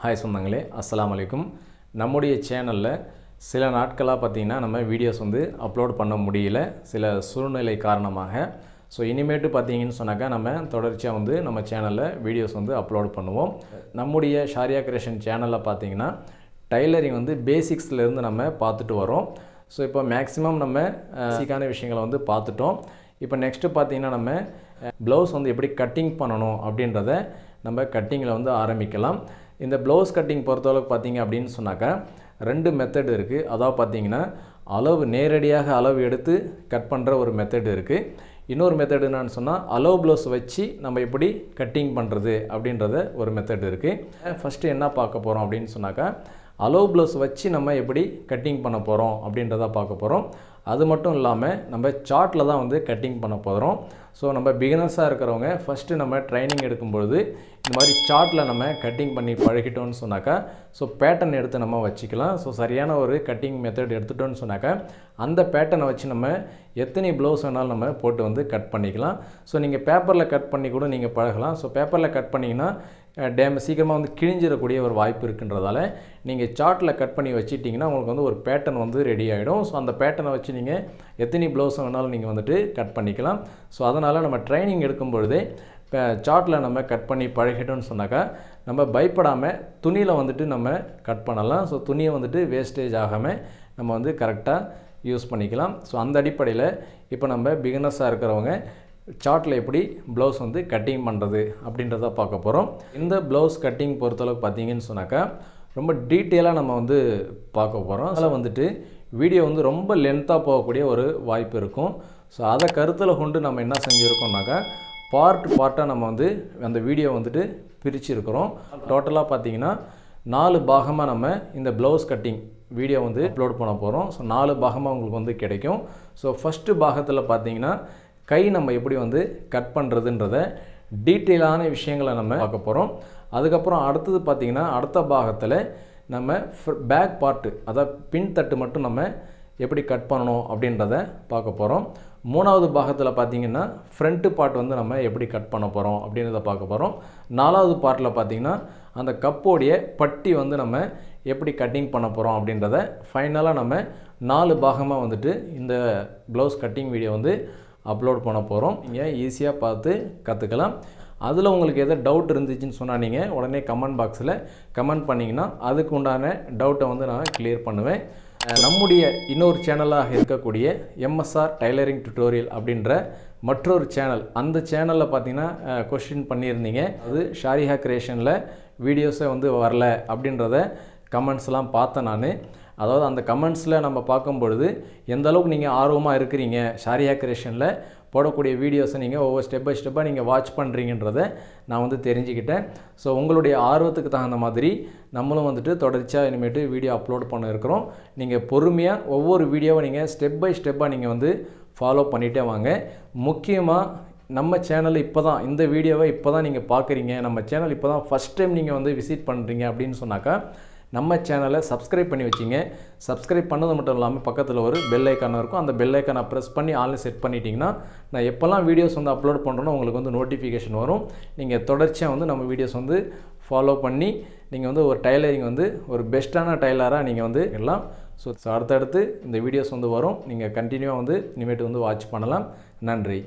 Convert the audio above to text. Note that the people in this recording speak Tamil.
ஹாய் சொந்தங்களே அஸ்லாம் வலைக்கும் நம்முடைய சேனலில் சில நாட்களாக பார்த்தீங்கன்னா நம்ம வீடியோஸ் வந்து அப்லோட் பண்ண முடியல சில சூழ்நிலை காரணமாக ஸோ இனிமேட்டு பார்த்தீங்கன்னு சொன்னாக்கா நம்ம தொடர்ச்சியாக வந்து நம்ம சேனலில் வீடியோஸ் வந்து அப்லோட் பண்ணுவோம் நம்முடைய ஷாரியா கிரேஷன் சேனலில் பார்த்தீங்கன்னா டைலரிங் வந்து பேசிக்ஸ்லேருந்து நம்ம பார்த்துட்டு வரோம் ஸோ இப்போ மேக்ஸிமம் நம்ம சீக்கான விஷயங்களை வந்து பார்த்துட்டோம் இப்போ நெக்ஸ்ட்டு பார்த்தீங்கன்னா நம்ம ப்ளவுஸ் வந்து எப்படி கட்டிங் பண்ணணும் அப்படின்றத நம்ம கட்டிங்கில் வந்து ஆரம்பிக்கலாம் இந்த ப்ளவுஸ் கட்டிங் பொறுத்தளவுக்கு பார்த்தீங்க அப்படின்னு சொன்னாக்கா ரெண்டு மெத்தட் இருக்குது அதாவது பார்த்தீங்கன்னா அளவு நேரடியாக அளவு எடுத்து கட் பண்ணுற ஒரு மெத்தட் இருக்குது இன்னொரு மெத்தட் என்னன்னு சொன்னால் அலோ ப்ளவுஸ் வச்சு நம்ம எப்படி கட்டிங் பண்ணுறது அப்படின்றத ஒரு மெத்தட் இருக்குது ஃபஸ்ட்டு என்ன பார்க்க போகிறோம் அப்படின்னு சொன்னாக்கா அலோ ப்ளவுஸ் வச்சு நம்ம எப்படி கட்டிங் பண்ண போகிறோம் அப்படின்றத பார்க்க போகிறோம் அது மட்டும் இல்லாமல் நம்ம சார்ட்டில் தான் வந்து கட்டிங் பண்ண போகிறோம் ஸோ நம்ம பிகினர்ஸாக இருக்கிறவங்க ஃபஸ்ட்டு நம்ம ட்ரைனிங் எடுக்கும்பொழுது இந்த மாதிரி சார்ட்டில் நம்ம கட்டிங் பண்ணி பழகிட்டோம்னு சொன்னாக்கா ஸோ பேட்டர்ன் எடுத்து நம்ம வச்சுக்கலாம் ஸோ சரியான ஒரு கட்டிங் மெத்தட் எடுத்துட்டோம்னு சொன்னாக்கா அந்த பேட்டர்னை வச்சு நம்ம எத்தனை ப்ளவுஸ் வேணாலும் நம்ம போட்டு வந்து கட் பண்ணிக்கலாம் ஸோ நீங்கள் பேப்பரில் கட் பண்ணி கூட நீங்கள் பழகலாம் ஸோ பேப்பரில் கட் பண்ணிங்கன்னா டேம் சீக்கிரமாக வந்து கிழிஞ்சிடக்கூடிய ஒரு வாய்ப்பு இருக்குன்றதால நீங்கள் சார்ட்டில் கட் பண்ணி வச்சுட்டிங்கன்னா உங்களுக்கு வந்து ஒரு பேட்டர்ன் வந்து ரெடி ஆகிடும் ஸோ அந்த பேட்டர்னை வச்சு நீங்கள் எத்தனை ப்ளவுஸ் வேணாலும் நீங்கள் வந்துட்டு கட் பண்ணிக்கலாம் ஸோ அதை அதனால் நம்ம ட்ரைனிங் எடுக்கும் பொழுதே சார்ட்டில் நம்ம கட் பண்ணி பழகிட்டோம்னு சொன்னாக்கா நம்ம பயப்படாமல் துணியில் வந்துட்டு நம்ம கட் பண்ணலாம் ஸோ துணியை வந்துட்டு வேஸ்டேஜ் ஆகாமல் நம்ம வந்து கரெக்டாக யூஸ் பண்ணிக்கலாம் ஸோ அந்த அடிப்படையில் இப்போ நம்ம பிகினர்ஸாக இருக்கிறவங்க சார்ட்டில் எப்படி ப்ளவுஸ் வந்து கட்டிங் பண்ணுறது அப்படின்றத பார்க்க போகிறோம் இந்த ப்ளவுஸ் கட்டிங் பொறுத்தளவுக்கு பார்த்தீங்கன்னு சொன்னாக்கா ரொம்ப டீட்டெயிலாக நம்ம வந்து பார்க்க போகிறோம் அதில் வந்துட்டு வீடியோ வந்து ரொம்ப லென்த்தாக போகக்கூடிய ஒரு வாய்ப்பு இருக்கும் ஸோ அதை கருத்தில் கொண்டு நம்ம என்ன செஞ்சுருக்கோம்னாக்கா பார்ட் பார்ட்டாக நம்ம வந்து அந்த வீடியோ வந்துட்டு பிரிச்சுருக்கிறோம் டோட்டலாக பார்த்தீங்கன்னா நாலு பாகமாக நம்ம இந்த ப்ளவுஸ் கட்டிங் வீடியோ வந்து அப்லோட் பண்ண போகிறோம் ஸோ நாலு பாகமாக உங்களுக்கு வந்து கிடைக்கும் ஸோ ஃபஸ்ட்டு பாகத்தில் பார்த்தீங்கன்னா கை நம்ம எப்படி வந்து கட் பண்ணுறதுன்றத டீட்டெயிலான விஷயங்களை நம்ம பார்க்க போகிறோம் அதுக்கப்புறம் அடுத்தது பார்த்திங்கன்னா அடுத்த பாகத்தில் நம்ம பேக் பார்ட்டு அதாவது பின் தட்டு மட்டும் நம்ம எப்படி கட் பண்ணணும் அப்படின்றத பார்க்க போகிறோம் மூணாவது பாகத்தில் பார்த்திங்கன்னா ஃப்ரண்ட்டு பார்ட் வந்து நம்ம எப்படி கட் பண்ண போகிறோம் அப்படின்றத பார்க்க போகிறோம் நாலாவது பார்ட்டில் பார்த்தீங்கன்னா அந்த கப்போடைய பட்டி வந்து நம்ம எப்படி கட்டிங் பண்ண போகிறோம் அப்படின்றத ஃபைனலாக நம்ம நாலு பாகமாக வந்துட்டு இந்த ப்ளவுஸ் கட்டிங் வீடியோ வந்து அப்லோட் பண்ண போகிறோம் நீங்கள் ஈஸியாக பார்த்து கற்றுக்கலாம் அதில் உங்களுக்கு எதாவது டவுட் இருந்துச்சுன்னு சொன்னால் நீங்கள் உடனே கமெண்ட் பாக்ஸில் கமெண்ட் பண்ணிங்கன்னா அதுக்கு உண்டான டவுட்டை வந்து நான் கிளியர் பண்ணுவேன் நம்முடைய இன்னொரு சேனலாக இருக்கக்கூடிய எம்எஸ்ஆர் டைலரிங் டுட்டோரியல் அப்படின்ற மற்றொரு சேனல் அந்த சேனலில் பார்த்தீங்கன்னா கொஷின் பண்ணியிருந்தீங்க அது ஷாரிஹா கிரியேஷனில் வீடியோஸே வந்து வரல அப்படின்றத கமெண்ட்ஸ்லாம் பார்த்தேன் நான் அதாவது அந்த கமெண்ட்ஸில் நம்ம பார்க்கும் பொழுது எந்த அளவுக்கு நீங்கள் ஆர்வமாக இருக்கிறீங்க ஷாரியா கிரியேஷனில் போடக்கூடிய வீடியோஸை நீங்கள் ஒவ்வொரு ஸ்டெப் பை ஸ்டெப்பாக நீங்கள் வாட்ச் பண்ணுறீங்கன்றத நான் வந்து தெரிஞ்சுக்கிட்டேன் ஸோ உங்களுடைய ஆர்வத்துக்கு தகுந்த மாதிரி நம்மளும் வந்துட்டு தொடர்ச்சியாக இனிமேட்டு வீடியோ அப்லோட் பண்ண இருக்கிறோம் நீங்கள் பொறுமையாக ஒவ்வொரு வீடியோவை நீங்கள் ஸ்டெப் பை ஸ்டெப்பாக நீங்கள் வந்து ஃபாலோ பண்ணிகிட்டே வாங்க முக்கியமாக நம்ம சேனல் இப்போ தான் இந்த வீடியோவை இப்போ தான் நீங்கள் பார்க்குறீங்க நம்ம சேனல் இப்போ தான் ஃபஸ்ட் டைம் நீங்கள் வந்து விசிட் பண்ணுறீங்க அப்படின்னு சொன்னாக்கா நம்ம சேனலை சப்ஸ்கிரைப் பண்ணி வச்சிங்க சப்ஸ்கிரைப் பண்ணது மட்டும் இல்லாமல் பக்கத்தில் ஒரு பெல் ஐக்கான இருக்கும் அந்த பெல் ஐக்கானை ப்ரெஸ் பண்ணி ஆன்லைன் செட் பண்ணிட்டீங்கன்னா நான் எப்போல்லாம் வீடியோஸ் வந்து அப்லோட் பண்ணுறோன்னோ உங்களுக்கு வந்து நோட்டிஃபிகேஷன் வரும் நீங்கள் தொடர்ச்சியாக வந்து நம்ம வீடியோஸ் வந்து ஃபாலோ பண்ணி நீங்கள் வந்து ஒரு டைலரிங் வந்து ஒரு பெஸ்ட்டான டைலராக நீங்கள் வந்து எல்லாம் ஸோ அடுத்தடுத்து இந்த வீடியோஸ் வந்து வரும் நீங்கள் கண்டினியூவாக வந்து இனிமேட்டு வந்து வாட்ச் பண்ணலாம் நன்றி